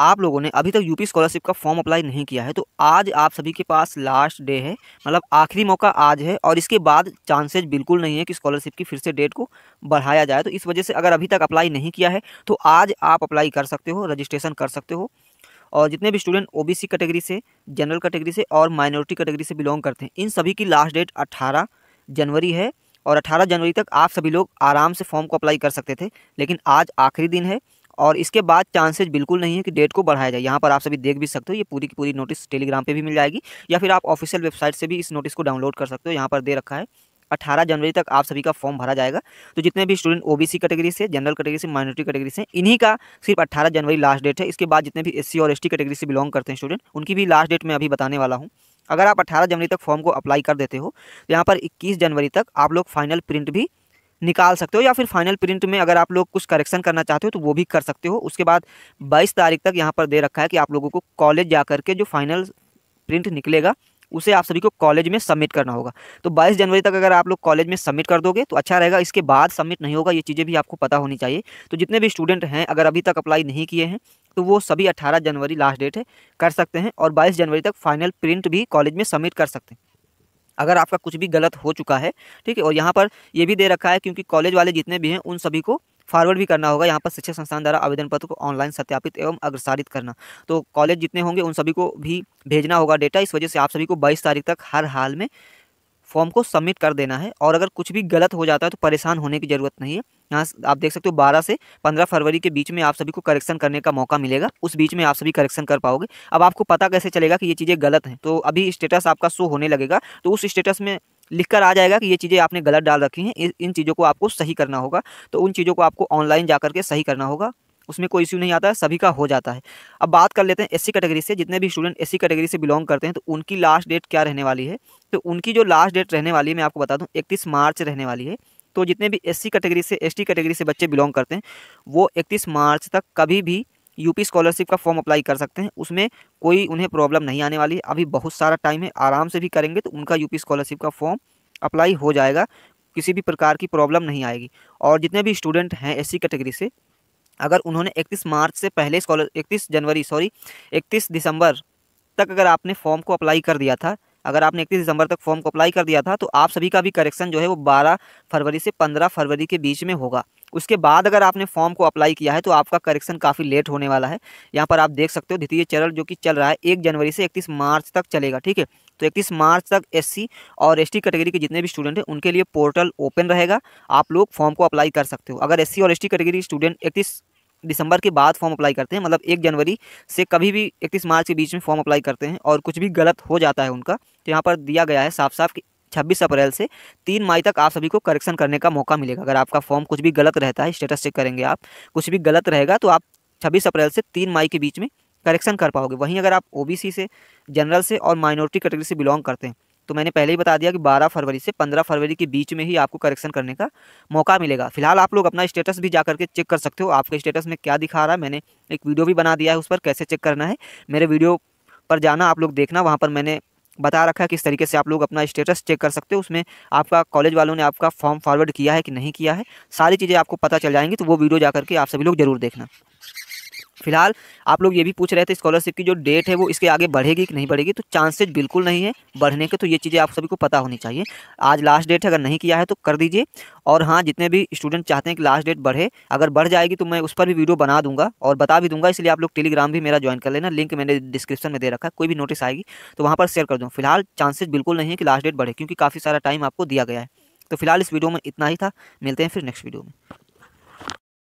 आप लोगों ने अभी तक यूपी स्कॉलरशिप का फॉर्म अप्लाई नहीं किया है तो आज आप सभी के पास लास्ट डे है मतलब आखिरी मौका आज है और इसके बाद चांसेज बिल्कुल नहीं है कि स्कॉलरशिप की फिर से डेट को बढ़ाया जाए तो इस वजह से अगर अभी तक अप्लाई नहीं किया है तो आज आप अप्लाई कर सकते हो रजिस्ट्रेशन कर सकते हो और जितने भी स्टूडेंट ओबीसी कैटेगरी से जनरल कैटेगरी से और माइनॉरिटी कैटेगरी से बिलोंग करते हैं इन सभी की लास्ट डेट अट्ठारह जनवरी है और 18 जनवरी तक आप सभी लोग आराम से फॉर्म को अप्लाई कर सकते थे लेकिन आज आखिरी दिन है और इसके बाद चांसेज बिल्कुल नहीं है कि डेट को बढ़ाया जाए यहाँ पर आप सभी देख भी सकते हो ये पूरी की पूरी नोटिस टेलीग्राम पर भी मिल जाएगी या फिर आप ऑफिशियल वेबसाइट से भी इस नोटिस को डाउनलोड कर सकते हो यहाँ पर दे रखा है 18 जनवरी तक आप सभी का फॉर्म भरा जाएगा तो जितने भी स्टूडेंट ओबीसी कैटेगरी से जनरल कैटेगरी से माइनॉरिटी कैटेगरी से इन्हीं का सिर्फ 18 जनवरी लास्ट डेट है इसके बाद जितने भी एससी और एसटी कैटेगरी से बिलोंग करते हैं स्टूडेंट उनकी भी लास्ट डेट मैं अभी बताने वाला हूँ अगर आप अट्ठारह जनवरी तक फॉर्म को अप्लाई कर देते हो तो यहाँ पर इक्कीस जनवरी तक आप लोग फाइनल प्रिंट भी निकाल सकते हो या फिर फाइनल प्रिंट में अगर आप लोग कुछ करेक्शन करना चाहते हो तो वो भी कर सकते हो उसके बाद 22 तारीख तक यहाँ पर दे रखा है कि आप लोगों को कॉलेज जा करके जो फाइनल प्रिंट निकलेगा उसे आप सभी को कॉलेज में सबमिट करना होगा तो 22 जनवरी तक अगर आप लोग कॉलेज में सबमिट कर दोगे तो अच्छा रहेगा इसके बाद सबमिट नहीं होगा ये चीज़ें भी आपको पता होनी चाहिए तो जितने भी स्टूडेंट हैं अगर अभी तक अप्लाई नहीं किए हैं तो वो सभी 18 जनवरी लास्ट डेट है कर सकते हैं और 22 जनवरी तक फाइनल प्रिंट भी कॉलेज में सबमिट कर सकते हैं अगर आपका कुछ भी गलत हो चुका है ठीक है और यहाँ पर ये भी दे रखा है क्योंकि कॉलेज वाले जितने भी हैं उन सभी को फॉरवर्ड भी करना होगा यहाँ पर शिक्षा संस्थान द्वारा आवेदन पत्र को ऑनलाइन सत्यापित एवं अग्रसारित करना तो कॉलेज जितने होंगे उन सभी को भी भेजना होगा डेटा इस वजह से आप सभी को बाईस तारीख तक हर हाल में फॉर्म को सबमिट कर देना है और अगर कुछ भी गलत हो जाता है तो परेशान होने की ज़रूरत नहीं है यहाँ आप देख सकते हो बारह से पंद्रह फरवरी के बीच में आप सभी को करेक्शन करने का मौका मिलेगा उस बीच में आप सभी करेक्शन कर पाओगे अब आपको पता कैसे चलेगा कि ये चीज़ें गलत हैं तो अभी स्टेटस आपका शो होने लगेगा तो उस स्टेटस में लिखकर आ जाएगा कि ये चीज़ें आपने गलत डाल रखी हैं इन चीज़ों को आपको सही करना होगा तो उन चीज़ों को आपको ऑनलाइन जा करके सही करना होगा उसमें कोई इश्यू नहीं आता है सभी का हो जाता है अब बात कर लेते हैं एससी कैटेगरी से जितने भी स्टूडेंट एससी कैटेगरी से बिलोंग करते हैं तो उनकी लास्ट डेट क्या रहने वाली है तो उनकी जो लास्ट डेट रहने वाली है मैं आपको बता दूँ इकतीस मार्च रहने वाली है तो जितने भी एस कैटेगरी से एस कैटेगरी से बच्चे बिलोंग करते हैं वो इकतीस मार्च तक कभी भी यूपी स्कॉलरशिप का फॉर्म अप्लाई कर सकते हैं उसमें कोई उन्हें प्रॉब्लम नहीं आने वाली है अभी बहुत सारा टाइम है आराम से भी करेंगे तो उनका यूपी स्कॉलरशिप का फॉर्म अप्लाई हो जाएगा किसी भी प्रकार की प्रॉब्लम नहीं आएगी और जितने भी स्टूडेंट हैं एससी कैटेगरी से अगर उन्होंने 31 मार्च से पहले स्कॉलर 31 जनवरी सॉरी 31 दिसंबर तक अगर आपने फॉर्म को अप्लाई कर दिया था अगर आपने इकतीस दिसंबर तक फॉर्म को अप्लाई कर दिया था तो आप सभी का भी करेक्शन जो है वो बारह फरवरी से पंद्रह फरवरी के बीच में होगा उसके बाद अगर आपने फॉर्म को अप्लाई किया है तो आपका करेक्शन काफ़ी लेट होने वाला है यहाँ पर आप देख सकते हो द्वितीय चरण जो कि चल रहा है एक जनवरी से इकतीस मार्च तक चलेगा ठीक है तो इकतीस मार्च तक एससी और एसटी कैटेगरी के जितने भी स्टूडेंट हैं उनके लिए पोर्टल ओपन रहेगा आप लोग फॉर्म को अप्लाई कर सकते हो अगर एस और एस कैटेगरी स्टूडेंट इकतीस दिसंबर के बाद फॉर्म अप्लाई करते हैं मतलब एक जनवरी से कभी भी इकतीस मार्च के बीच में फॉर्म अप्लाई करते हैं और कुछ भी गलत हो जाता है उनका तो यहाँ पर दिया गया है साफ साफ कि छब्बीस अप्रैल से तीन मई तक आप सभी को करेक्शन करने का मौका मिलेगा अगर आपका फॉर्म कुछ भी गलत रहता है स्टेटस चेक करेंगे आप कुछ भी गलत रहेगा तो आप छब्बीस अप्रैल से तीन मई के बीच में करेक्शन कर पाओगे वहीं अगर आप ओ से जनरल से और माइनॉरिटी कैटेगरी से बिलोंग करते हैं तो मैंने पहले ही बता दिया कि 12 फरवरी से 15 फरवरी के बीच में ही आपको करेक्शन करने का मौका मिलेगा फिलहाल आप लोग अपना स्टेटस भी जा करके चेक कर सकते हो आपके स्टेटस में क्या दिखा रहा है मैंने एक वीडियो भी बना दिया है उस पर कैसे चेक करना है मेरे वीडियो पर जाना आप लोग देखना वहाँ पर मैंने बता रखा है किस तरीके से आप लोग अपना स्टेटस चेक कर सकते हो उसमें आपका कॉलेज वालों ने आपका फॉर्म फॉरवर्ड किया है कि नहीं किया है सारी चीज़ें आपको पता चल जाएंगी तो वो वीडियो जा करके आप सभी लोग जरूर देखना फिलहाल आप लोग ये भी पूछ रहे थे स्कॉलरशिप की जो डेट है वो इसके आगे बढ़ेगी कि नहीं बढ़ेगी तो चांसेज बिल्कुल नहीं है बढ़ने के तो ये चीज़ें आप सभी को पता होनी चाहिए आज लास्ट डेट है अगर नहीं किया है तो कर दीजिए और हाँ जितने भी स्टूडेंट चाहते हैं कि लास्ट डेट बढ़े अगर बढ़ जाएगी तो मैं उस पर भी वीडियो बना दूंगा और बता भी दूंगा इसलिए आप लोग टेलीग्राम भी मेरा ज्वाइन कर लेना लिंक मैंने डिस्क्रिप्शन में दे रखा है कोई भी नोटिस आएगी तो वहाँ पर शेयर कर दूँ फिलहाल चांसेज बिल्कुल नहीं है कि लास्ट डेट बढ़े क्योंकि काफ़ी सारा टाइम आपको दिया गया है तो फिलहाल इस वीडियो में इतना ही था मिलते हैं फिर नेक्स्ट वीडियो में